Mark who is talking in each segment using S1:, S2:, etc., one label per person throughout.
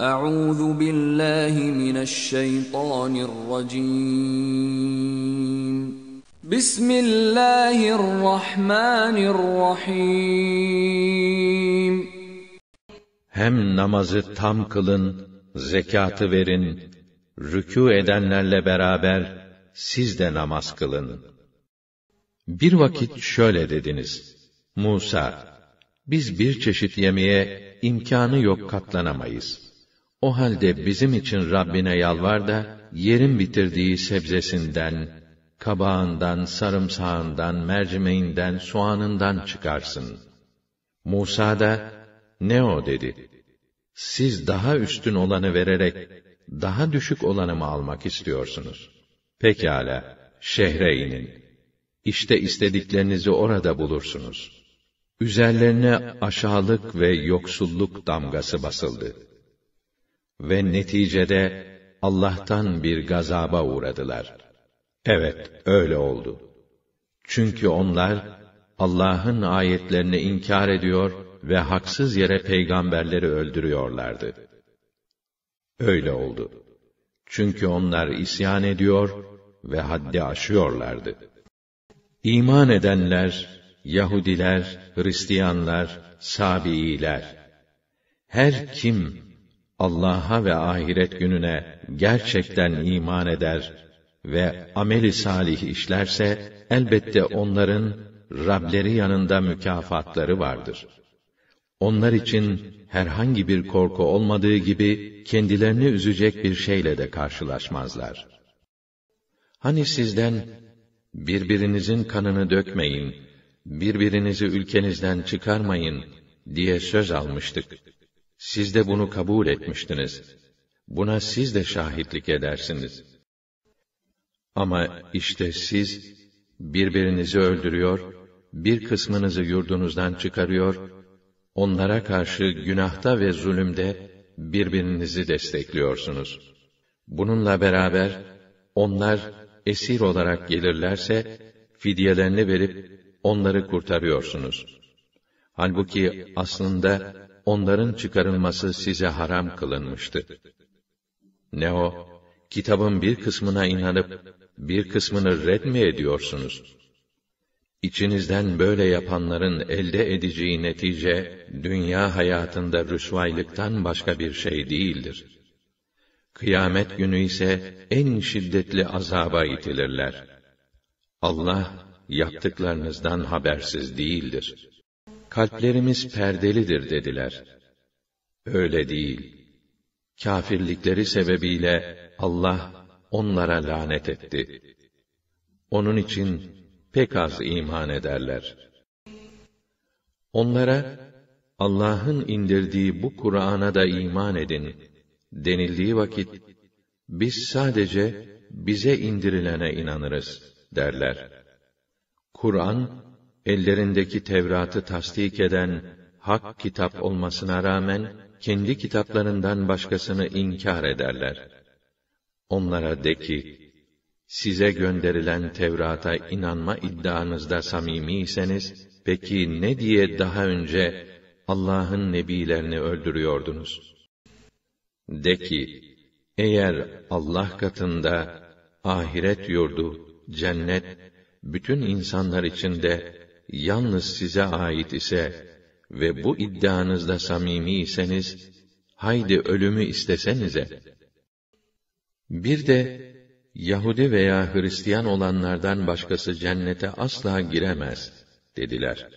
S1: Euzu billahi mineşşeytanirracim. Bismillahirrahmanirrahim. Hem namazı tam kılın, zekatı verin, rükû edenlerle beraber siz de namaz kılın. Bir vakit şöyle dediniz: Musa, biz bir çeşit yemeğe imkanı yok katlanamayız.'' O halde bizim için Rabbine yalvar da, yerin bitirdiği sebzesinden, kabağından, sarımsağından, mercimeğinden, soğanından çıkarsın. Musa da, ne o dedi. Siz daha üstün olanı vererek, daha düşük olanı mı almak istiyorsunuz? Pekala, şehre inin. İşte istediklerinizi orada bulursunuz. Üzerlerine aşağılık ve yoksulluk damgası basıldı.'' ve neticede Allah'tan bir gazaba uğradılar. Evet, öyle oldu. Çünkü onlar Allah'ın ayetlerini inkar ediyor ve haksız yere peygamberleri öldürüyorlardı. Öyle oldu. Çünkü onlar isyan ediyor ve haddi aşıyorlardı. İman edenler, Yahudiler, Hristiyanlar, Sabiiler, her kim Allah'a ve ahiret gününe gerçekten iman eder ve ameli salih işlerse elbette onların Rableri yanında mükafatları vardır. Onlar için herhangi bir korku olmadığı gibi kendilerini üzecek bir şeyle de karşılaşmazlar. Hani sizden birbirinizin kanını dökmeyin, birbirinizi ülkenizden çıkarmayın diye söz almıştık siz de bunu kabul etmiştiniz. Buna siz de şahitlik edersiniz. Ama işte siz birbirinizi öldürüyor, bir kısmınızı yurdunuzdan çıkarıyor, onlara karşı günahta ve zulümde birbirinizi destekliyorsunuz. Bununla beraber onlar esir olarak gelirlerse fidyelerini verip onları kurtarıyorsunuz. Halbuki aslında onların çıkarılması size haram kılınmıştı. Ne o, kitabın bir kısmına inanıp, bir kısmını red mi ediyorsunuz? İçinizden böyle yapanların elde edeceği netice, dünya hayatında rüsvaylıktan başka bir şey değildir. Kıyamet günü ise en şiddetli azaba itilirler. Allah, yaptıklarınızdan habersiz değildir.'' kalplerimiz perdelidir dediler. Öyle değil. Kafirlikleri sebebiyle Allah onlara lanet etti. Onun için pek az iman ederler. Onlara Allah'ın indirdiği bu Kur'an'a da iman edin denildiği vakit biz sadece bize indirilene inanırız derler. Kur'an ellerindeki Tevrat'ı tasdik eden hak kitap olmasına rağmen kendi kitaplarından başkasını inkar ederler. Onlara de ki, size gönderilen Tevrat'a inanma iddianızda samimiyseniz, peki ne diye daha önce Allah'ın nebilerini öldürüyordunuz? De ki, eğer Allah katında ahiret yurdu, cennet, bütün insanlar için de yalnız size ait ise ve bu iddianızda samimi iseniz, haydi ölümü istesenize. Bir de, Yahudi veya Hristiyan olanlardan başkası cennete asla giremez, dediler.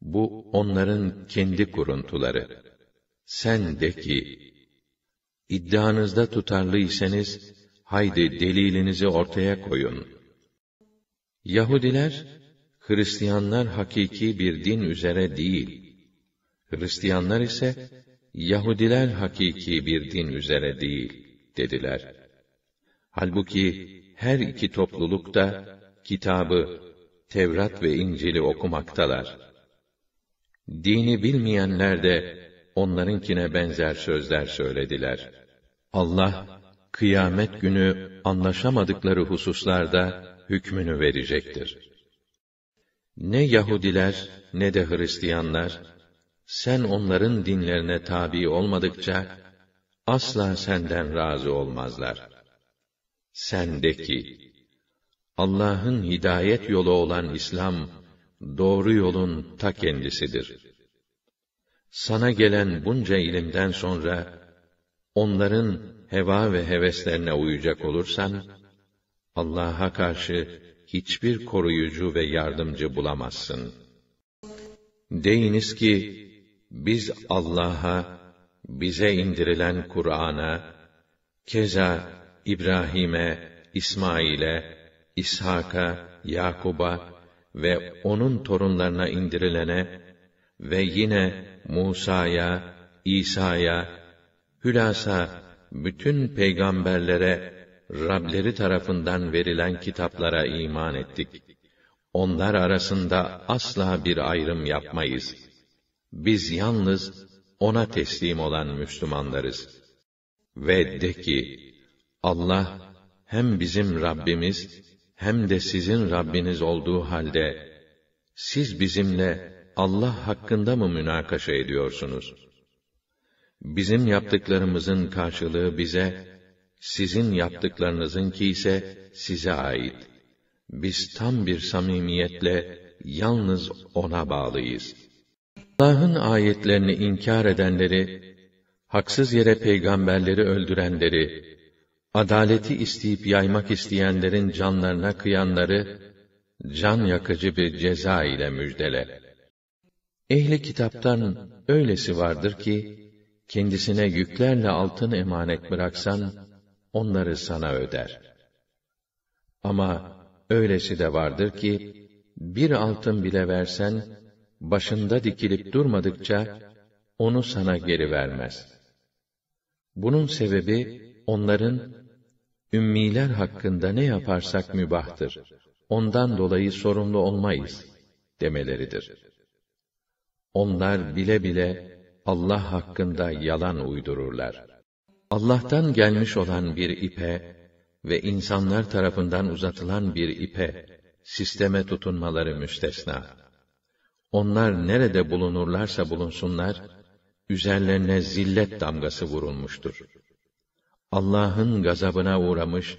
S1: Bu, onların kendi kuruntuları. Sen de ki, iddianızda tutarlıysanız, haydi delilinizi ortaya koyun. Yahudiler, Hristiyanlar hakiki bir din üzere değil. Hristiyanlar ise Yahudiler hakiki bir din üzere değil dediler. Halbuki her iki topluluk da kitabı Tevrat ve İncil'i okumaktalar. Dini bilmeyenler de onlarınkine benzer sözler söylediler. Allah kıyamet günü anlaşamadıkları hususlarda hükmünü verecektir. Ne Yahudiler ne de Hristiyanlar, sen onların dinlerine tabi olmadıkça, asla senden razı olmazlar. Sendeki Allah'ın hidayet yolu olan İslam, doğru yolun ta kendisidir. Sana gelen bunca ilimden sonra, onların heva ve heveslerine uyacak olursan, Allah'a karşı hiçbir koruyucu ve yardımcı bulamazsın. Deyiniz ki, biz Allah'a, bize indirilen Kur'an'a, keza İbrahim'e, İsmail'e, İshak'a, Yakub'a ve onun torunlarına indirilene ve yine Musa'ya, İsa'ya, hülasa bütün peygamberlere Rableri tarafından verilen kitaplara iman ettik. Onlar arasında asla bir ayrım yapmayız. Biz yalnız ona teslim olan Müslümanlarız. Ve de ki, Allah hem bizim Rabbimiz hem de sizin Rabbiniz olduğu halde siz bizimle Allah hakkında mı münakaşa ediyorsunuz? Bizim yaptıklarımızın karşılığı bize sizin yaptıklarınızın ki ise size ait. Biz tam bir samimiyetle yalnız ona bağlıyız. Allah'ın ayetlerini inkar edenleri, haksız yere peygamberleri öldürenleri, adaleti isteyip yaymak isteyenlerin canlarına kıyanları, can yakıcı bir ceza ile müjdele. Ehli kitaptan öylesi vardır ki, kendisine yüklerle altın emanet bıraksan, onları sana öder. Ama öylesi de vardır ki, bir altın bile versen, başında dikilip durmadıkça, onu sana geri vermez. Bunun sebebi, onların, ümmiler hakkında ne yaparsak mübahtır, ondan dolayı sorumlu olmayız, demeleridir. Onlar bile bile, Allah hakkında yalan uydururlar.'' Allah'tan gelmiş olan bir ipe ve insanlar tarafından uzatılan bir ipe sisteme tutunmaları müstesna. Onlar nerede bulunurlarsa bulunsunlar, üzerlerine zillet damgası vurulmuştur. Allah'ın gazabına uğramış,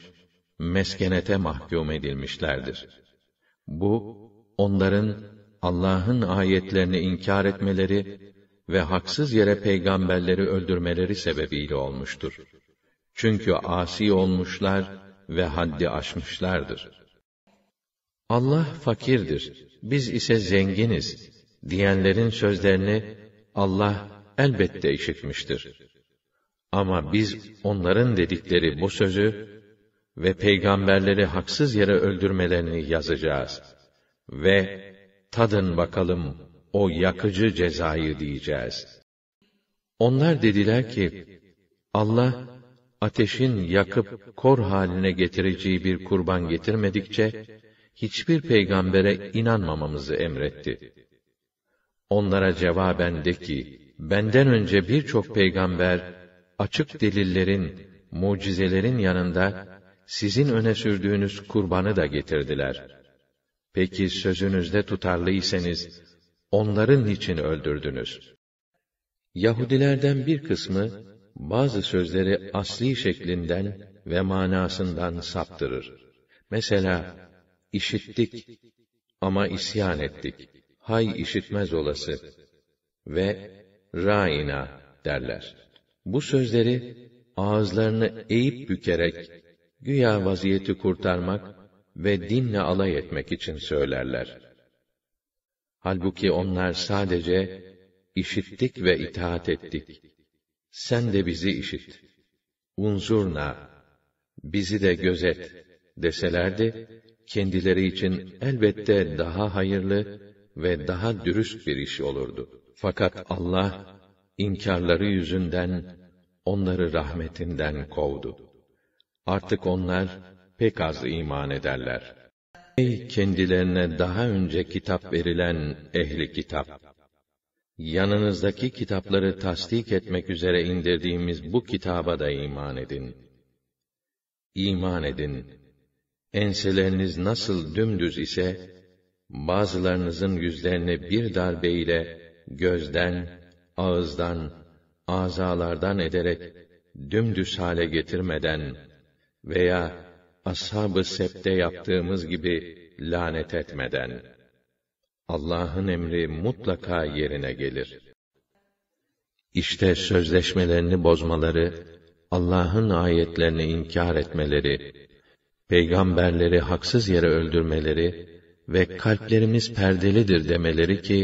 S1: meskenete mahkum edilmişlerdir. Bu, onların Allah'ın ayetlerini inkar etmeleri ve haksız yere peygamberleri öldürmeleri sebebiyle olmuştur. Çünkü asi olmuşlar ve haddi aşmışlardır. Allah fakirdir, biz ise zenginiz diyenlerin sözlerini Allah elbette işitmiştir. Ama biz onların dedikleri bu sözü ve peygamberleri haksız yere öldürmelerini yazacağız ve tadın bakalım o yakıcı cezayı diyeceğiz. Onlar dediler ki, Allah, ateşin yakıp kor haline getireceği bir kurban getirmedikçe, hiçbir peygambere inanmamamızı emretti. Onlara cevaben de ki, benden önce birçok peygamber, açık delillerin, mucizelerin yanında, sizin öne sürdüğünüz kurbanı da getirdiler. Peki sözünüzde tutarlıysanız, onların için öldürdünüz. Yahudilerden bir kısmı, bazı sözleri asli şeklinden ve manasından saptırır. Mesela, işittik ama isyan ettik. Hay işitmez olası ve râina derler. Bu sözleri ağızlarını eğip bükerek güya vaziyeti kurtarmak ve dinle alay etmek için söylerler. Halbuki onlar sadece işittik ve itaat ettik. Sen de bizi işit. Unzurna, bizi de gözet deselerdi, kendileri için elbette daha hayırlı ve daha dürüst bir iş olurdu. Fakat Allah, inkarları yüzünden, onları rahmetinden kovdu. Artık onlar, pek az iman ederler.'' Ey kendilerine daha önce kitap verilen ehli kitap! Yanınızdaki kitapları tasdik etmek üzere indirdiğimiz bu kitaba da iman edin. İman edin. Enseleriniz nasıl dümdüz ise, bazılarınızın yüzlerini bir darbeyle, gözden, ağızdan, azalardan ederek, dümdüz hale getirmeden veya Ashabı septe yaptığımız gibi lanet etmeden. Allah'ın emri mutlaka yerine gelir. İşte sözleşmelerini bozmaları, Allah'ın ayetlerini inkar etmeleri, peygamberleri haksız yere öldürmeleri ve kalplerimiz perdelidir demeleri ki,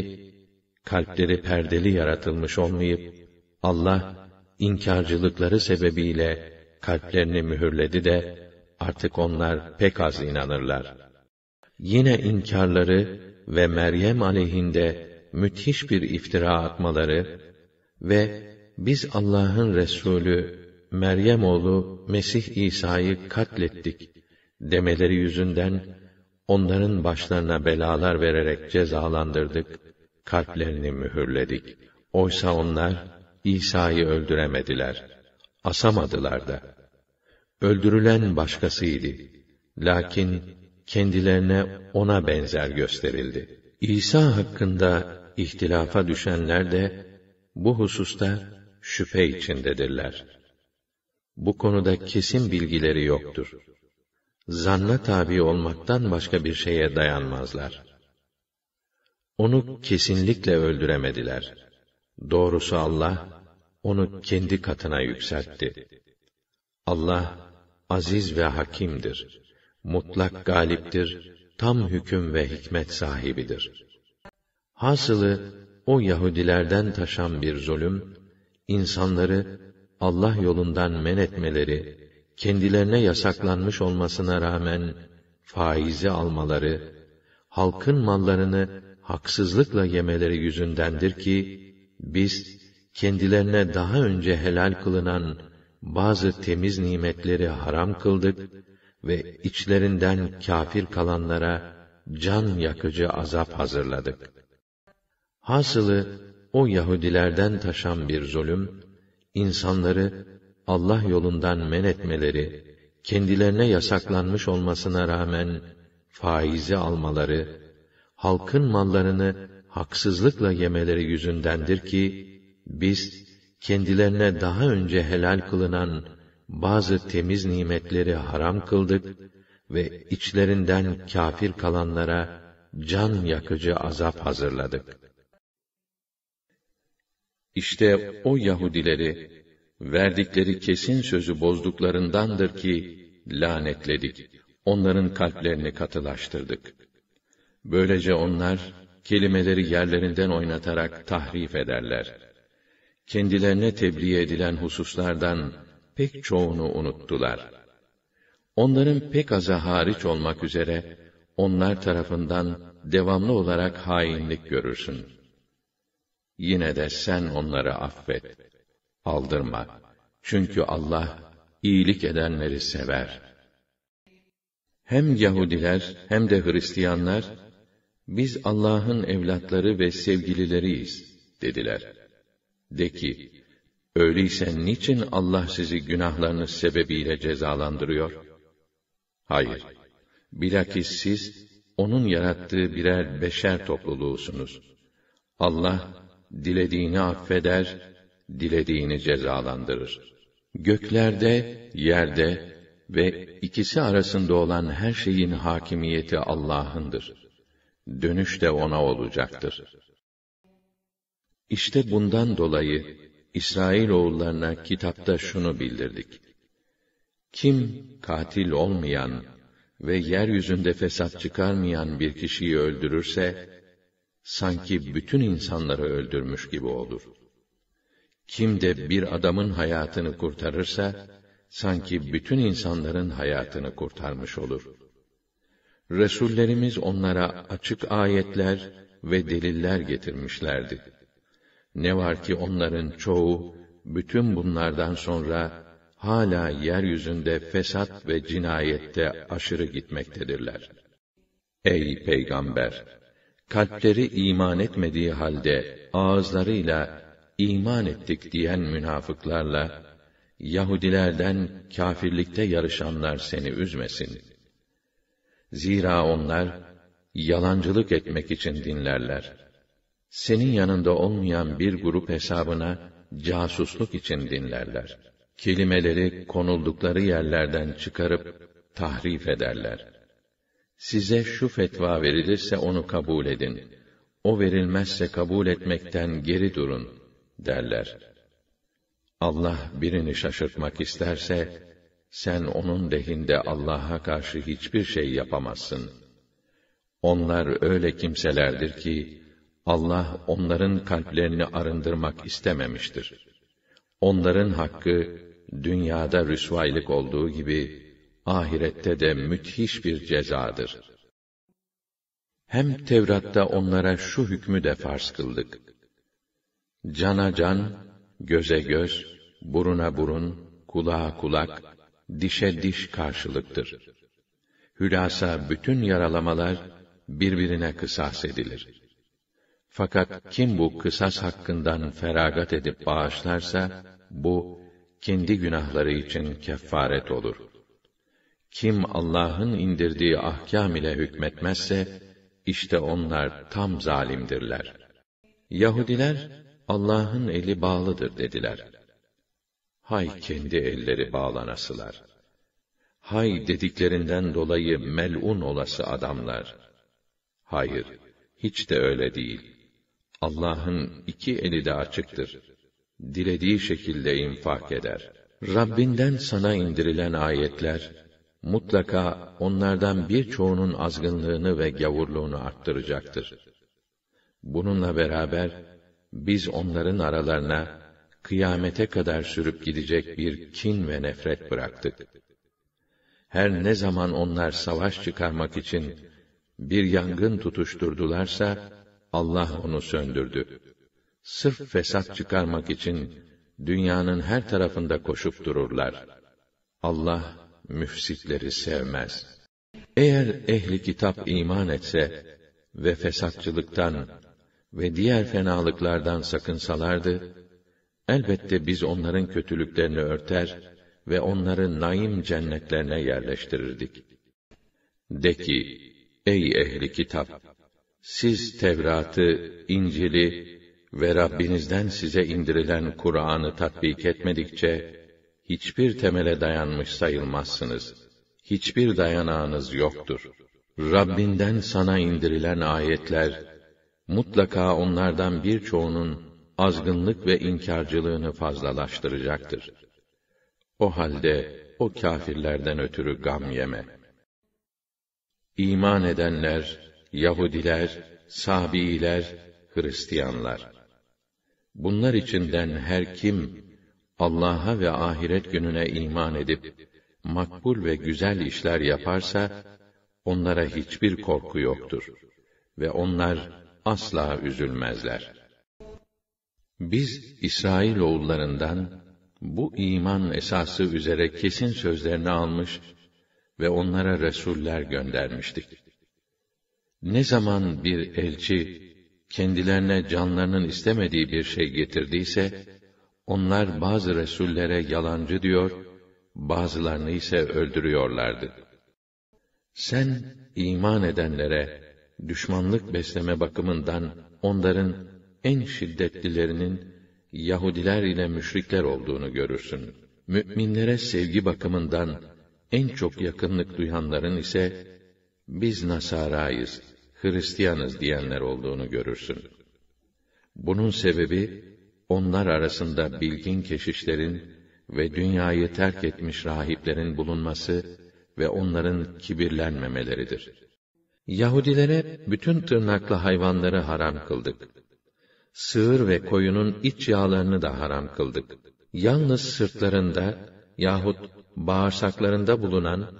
S1: kalpleri perdeli yaratılmış olmayıp, Allah, inkarcılıkları sebebiyle kalplerini mühürledi de, artık onlar pek az inanırlar. Yine inkarları ve Meryem aleyhinde müthiş bir iftira atmaları ve biz Allah'ın Resulü Meryem oğlu Mesih İsa'yı katlettik demeleri yüzünden onların başlarına belalar vererek cezalandırdık, kalplerini mühürledik. Oysa onlar İsa'yı öldüremediler, asamadılar da öldürülen başkasıydı. Lakin kendilerine ona benzer gösterildi. İsa hakkında ihtilafa düşenler de bu hususta şüphe içindedirler. Bu konuda kesin bilgileri yoktur. Zanna tabi olmaktan başka bir şeye dayanmazlar. Onu kesinlikle öldüremediler. Doğrusu Allah onu kendi katına yükseltti. Allah aziz ve hakimdir. Mutlak galiptir, tam hüküm ve hikmet sahibidir. Hasılı, o Yahudilerden taşan bir zulüm, insanları Allah yolundan men etmeleri, kendilerine yasaklanmış olmasına rağmen faizi almaları, halkın mallarını haksızlıkla yemeleri yüzündendir ki, biz, kendilerine daha önce helal kılınan bazı temiz nimetleri haram kıldık ve içlerinden kafir kalanlara can yakıcı azap hazırladık. Hasılı o Yahudilerden taşan bir zulüm insanları Allah yolundan men etmeleri, kendilerine yasaklanmış olmasına rağmen faizi almaları, halkın mallarını haksızlıkla yemeleri yüzündendir ki biz kendilerine daha önce helal kılınan bazı temiz nimetleri haram kıldık ve içlerinden kafir kalanlara can yakıcı azap hazırladık. İşte o Yahudileri verdikleri kesin sözü bozduklarındandır ki lanetledik. Onların kalplerini katılaştırdık. Böylece onlar kelimeleri yerlerinden oynatarak tahrif ederler.'' kendilerine tebliğ edilen hususlardan pek çoğunu unuttular. Onların pek azı hariç olmak üzere, onlar tarafından devamlı olarak hainlik görürsün. Yine de sen onları affet, aldırma. Çünkü Allah, iyilik edenleri sever. Hem Yahudiler, hem de Hristiyanlar, biz Allah'ın evlatları ve sevgilileriyiz, dediler. De ki, öyleyse niçin Allah sizi günahlarınız sebebiyle cezalandırıyor? Hayır, bilakis siz, O'nun yarattığı birer beşer topluluğusunuz. Allah, dilediğini affeder, dilediğini cezalandırır. Göklerde, yerde ve ikisi arasında olan her şeyin hakimiyeti Allah'ındır. Dönüş de O'na olacaktır. İşte bundan dolayı İsrail oğullarına kitapta şunu bildirdik. Kim katil olmayan ve yeryüzünde fesat çıkarmayan bir kişiyi öldürürse sanki bütün insanları öldürmüş gibi olur. Kim de bir adamın hayatını kurtarırsa sanki bütün insanların hayatını kurtarmış olur. Resullerimiz onlara açık ayetler ve deliller getirmişlerdi. Ne var ki onların çoğu bütün bunlardan sonra hala yeryüzünde fesat ve cinayette aşırı gitmektedirler. Ey peygamber, kalpleri iman etmediği halde ağızlarıyla iman ettik diyen münafıklarla Yahudilerden kâfirlikte yarışanlar seni üzmesin. Zira onlar yalancılık etmek için dinlerler.'' senin yanında olmayan bir grup hesabına casusluk için dinlerler. Kelimeleri konuldukları yerlerden çıkarıp tahrif ederler. Size şu fetva verilirse onu kabul edin. O verilmezse kabul etmekten geri durun derler. Allah birini şaşırtmak isterse sen onun lehinde Allah'a karşı hiçbir şey yapamazsın. Onlar öyle kimselerdir ki Allah onların kalplerini arındırmak istememiştir. Onların hakkı dünyada rüşvaylık olduğu gibi ahirette de müthiş bir cezadır. Hem Tevrat'ta onlara şu hükmü de farz kıldık. Cana can, göze göz, buruna burun, kulağa kulak, dişe diş karşılıktır. Hülasa bütün yaralamalar birbirine kısas edilir.'' Fakat kim bu kısas hakkından feragat edip bağışlarsa, bu, kendi günahları için keffaret olur. Kim Allah'ın indirdiği ahkam ile hükmetmezse, işte onlar tam zalimdirler. Yahudiler, Allah'ın eli bağlıdır dediler. Hay kendi elleri bağlanasılar. Hay dediklerinden dolayı melun olası adamlar. Hayır, hiç de öyle değil.'' Allah'ın iki eli de açıktır. Dilediği şekilde infak eder. Rabbinden sana indirilen ayetler, mutlaka onlardan birçoğunun azgınlığını ve gavurluğunu arttıracaktır. Bununla beraber, biz onların aralarına, kıyamete kadar sürüp gidecek bir kin ve nefret bıraktık. Her ne zaman onlar savaş çıkarmak için bir yangın tutuşturdularsa, Allah onu söndürdü. Sırf fesat çıkarmak için dünyanın her tarafında koşup dururlar. Allah müfsitleri sevmez. Eğer ehli kitap iman etse ve fesatçılıktan ve diğer fenalıklardan sakınsalardı, elbette biz onların kötülüklerini örter ve onları naim cennetlerine yerleştirirdik. De ki, ey ehli kitap! siz Tevrat'ı, İncil'i ve Rabbinizden size indirilen Kur'an'ı tatbik etmedikçe, hiçbir temele dayanmış sayılmazsınız. Hiçbir dayanağınız yoktur. Rabbinden sana indirilen ayetler, mutlaka onlardan birçoğunun azgınlık ve inkarcılığını fazlalaştıracaktır. O halde o kâfirlerden ötürü gam yeme. İman edenler, Yahudiler, Sabiiler, Hristiyanlar. Bunlar içinden her kim Allah'a ve ahiret gününe iman edip makbul ve güzel işler yaparsa onlara hiçbir korku yoktur ve onlar asla üzülmezler. Biz İsrail oğullarından bu iman esası üzere kesin sözlerini almış ve onlara resuller göndermiştik. Ne zaman bir elçi kendilerine canlarının istemediği bir şey getirdiyse onlar bazı resullere yalancı diyor, bazılarını ise öldürüyorlardı. Sen iman edenlere düşmanlık besleme bakımından onların en şiddetlilerinin Yahudiler ile müşrikler olduğunu görürsün. Müminlere sevgi bakımından en çok yakınlık duyanların ise biz Nasarayız, Hristiyanız diyenler olduğunu görürsün. Bunun sebebi, onlar arasında bilgin keşişlerin ve dünyayı terk etmiş rahiplerin bulunması ve onların kibirlenmemeleridir. Yahudilere bütün tırnaklı hayvanları haram kıldık. Sığır ve koyunun iç yağlarını da haram kıldık. Yalnız sırtlarında yahut bağırsaklarında bulunan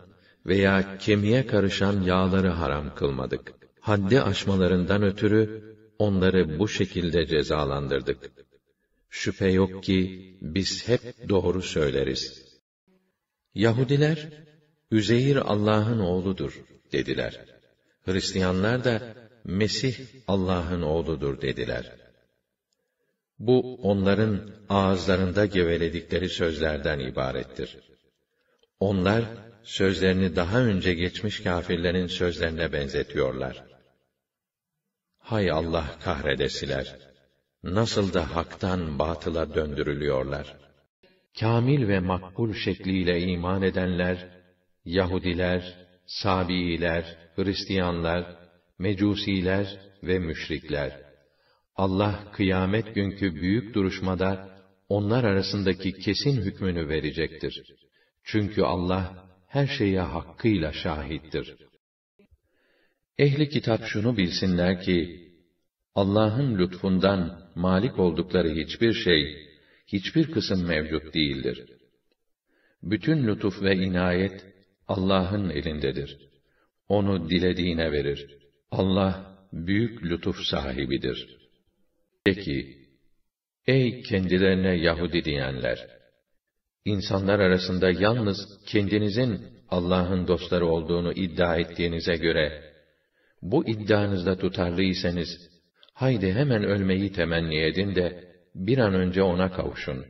S1: veya kemiğe karışan yağları haram kılmadık. Haddi aşmalarından ötürü onları bu şekilde cezalandırdık. Şüphe yok ki biz hep doğru söyleriz. Yahudiler, Üzeyir Allah'ın oğludur dediler. Hristiyanlar da Mesih Allah'ın oğludur dediler. Bu onların ağızlarında geveledikleri sözlerden ibarettir. Onlar sözlerini daha önce geçmiş kâfirlerin sözlerine benzetiyorlar. Hay Allah kahredesiler! Nasıl da haktan batıla döndürülüyorlar. Kamil ve makbul şekliyle iman edenler, Yahudiler, Sabiiler, Hristiyanlar, Mecusiler ve müşrikler. Allah kıyamet günkü büyük duruşmada onlar arasındaki kesin hükmünü verecektir. Çünkü Allah her şeye hakkıyla şahittir. Ehli kitap şunu bilsinler ki, Allah'ın lütfundan malik oldukları hiçbir şey, hiçbir kısım mevcut değildir. Bütün lütuf ve inayet, Allah'ın elindedir. Onu dilediğine verir. Allah, büyük lütuf sahibidir. De ey kendilerine Yahudi diyenler! İnsanlar arasında yalnız kendinizin Allah'ın dostları olduğunu iddia ettiğinize göre, bu iddianızda tutarlıysanız, haydi hemen ölmeyi temenni edin de, bir an önce ona kavuşun.